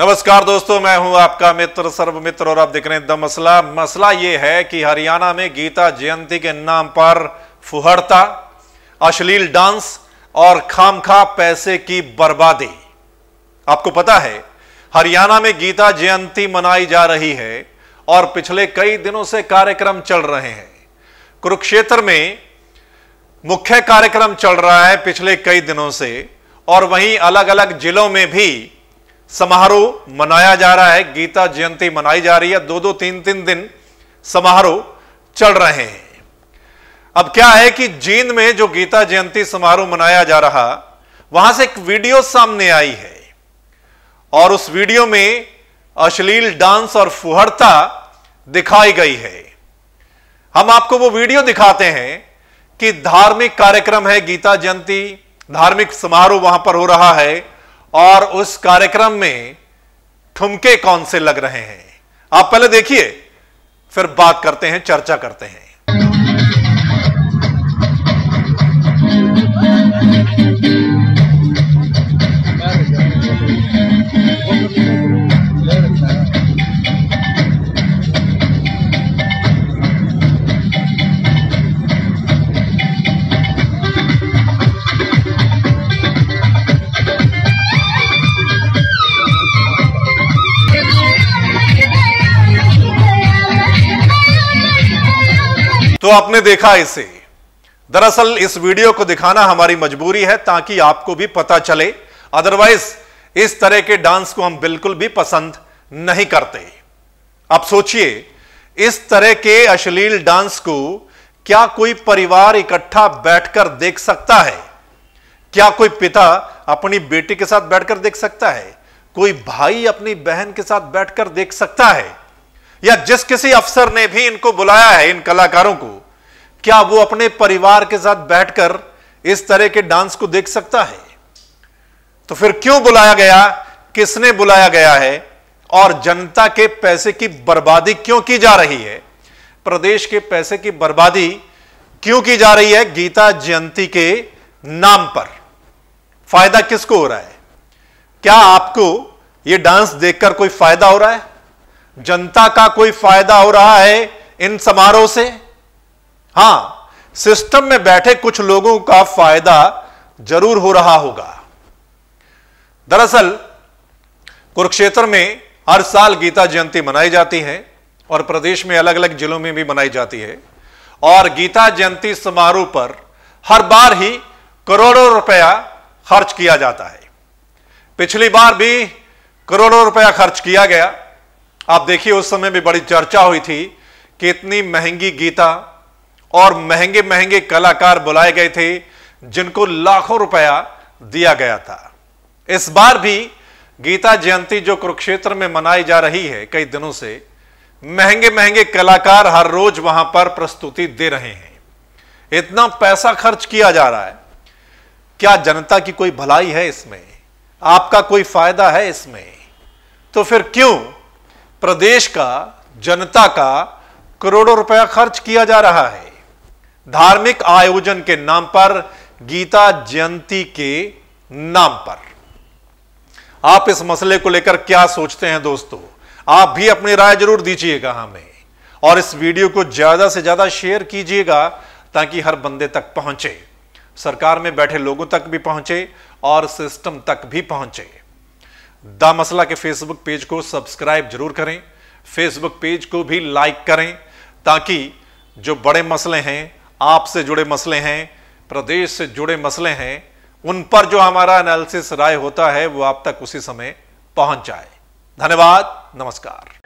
नमस्कार दोस्तों मैं हूं आपका मित्र सर्व मित्र और आप देख रहे हैं द मसला मसला ये है कि हरियाणा में गीता जयंती के नाम पर फुहरता अश्लील डांस और खामखा पैसे की बर्बादी आपको पता है हरियाणा में गीता जयंती मनाई जा रही है और पिछले कई दिनों से कार्यक्रम चल रहे हैं कुरुक्षेत्र में मुख्य कार्यक्रम चल रहा है पिछले कई दिनों से और वहीं अलग अलग जिलों में भी समारोह मनाया जा रहा है गीता जयंती मनाई जा रही है दो दो तीन तीन दिन समारोह चल रहे हैं अब क्या है कि जींद में जो गीता जयंती समारोह मनाया जा रहा वहां से एक वीडियो सामने आई है और उस वीडियो में अश्लील डांस और फुहरता दिखाई गई है हम आपको वो वीडियो दिखाते हैं कि धार्मिक कार्यक्रम है गीता जयंती धार्मिक समारोह वहां पर हो रहा है और उस कार्यक्रम में ठुमके कौन से लग रहे हैं आप पहले देखिए फिर बात करते हैं चर्चा करते हैं तो आपने देखा इसे दरअसल इस वीडियो को दिखाना हमारी मजबूरी है ताकि आपको भी पता चले अदरवाइज इस तरह के डांस को हम बिल्कुल भी पसंद नहीं करते आप सोचिए इस तरह के अश्लील डांस को क्या कोई परिवार इकट्ठा बैठकर देख सकता है क्या कोई पिता अपनी बेटी के साथ बैठकर देख सकता है कोई भाई अपनी बहन के साथ बैठकर देख सकता है या जिस किसी अफसर ने भी इनको बुलाया है इन कलाकारों को क्या वो अपने परिवार के साथ बैठकर इस तरह के डांस को देख सकता है तो फिर क्यों बुलाया गया किसने बुलाया गया है और जनता के पैसे की बर्बादी क्यों की जा रही है प्रदेश के पैसे की बर्बादी क्यों की जा रही है गीता जयंती के नाम पर फायदा किसको हो रहा है क्या आपको यह डांस देखकर कोई फायदा हो रहा है जनता का कोई फायदा हो रहा है इन समारोह से हां सिस्टम में बैठे कुछ लोगों का फायदा जरूर हो रहा होगा दरअसल कुरुक्षेत्र में हर साल गीता जयंती मनाई जाती है और प्रदेश में अलग अलग जिलों में भी मनाई जाती है और गीता जयंती समारोह पर हर बार ही करोड़ों रुपया खर्च किया जाता है पिछली बार भी करोड़ों रुपया खर्च किया गया आप देखिए उस समय भी बड़ी चर्चा हुई थी कि इतनी महंगी गीता और महंगे महंगे कलाकार बुलाए गए थे जिनको लाखों रुपया दिया गया था इस बार भी गीता जयंती जो कुरुक्षेत्र में मनाई जा रही है कई दिनों से महंगे महंगे कलाकार हर रोज वहां पर प्रस्तुति दे रहे हैं इतना पैसा खर्च किया जा रहा है क्या जनता की कोई भलाई है इसमें आपका कोई फायदा है इसमें तो फिर क्यों प्रदेश का जनता का करोड़ों रुपया खर्च किया जा रहा है धार्मिक आयोजन के नाम पर गीता जयंती के नाम पर आप इस मसले को लेकर क्या सोचते हैं दोस्तों आप भी अपनी राय जरूर दीजिएगा हमें और इस वीडियो को ज्यादा से ज्यादा शेयर कीजिएगा ताकि हर बंदे तक पहुंचे सरकार में बैठे लोगों तक भी पहुंचे और सिस्टम तक भी पहुंचे द मसला के फेसबुक पेज को सब्सक्राइब जरूर करें फेसबुक पेज को भी लाइक करें ताकि जो बड़े मसले हैं आपसे जुड़े मसले हैं प्रदेश से जुड़े मसले हैं उन पर जो हमारा एनालिसिस राय होता है वो आप तक उसी समय पहुंच जाए धन्यवाद नमस्कार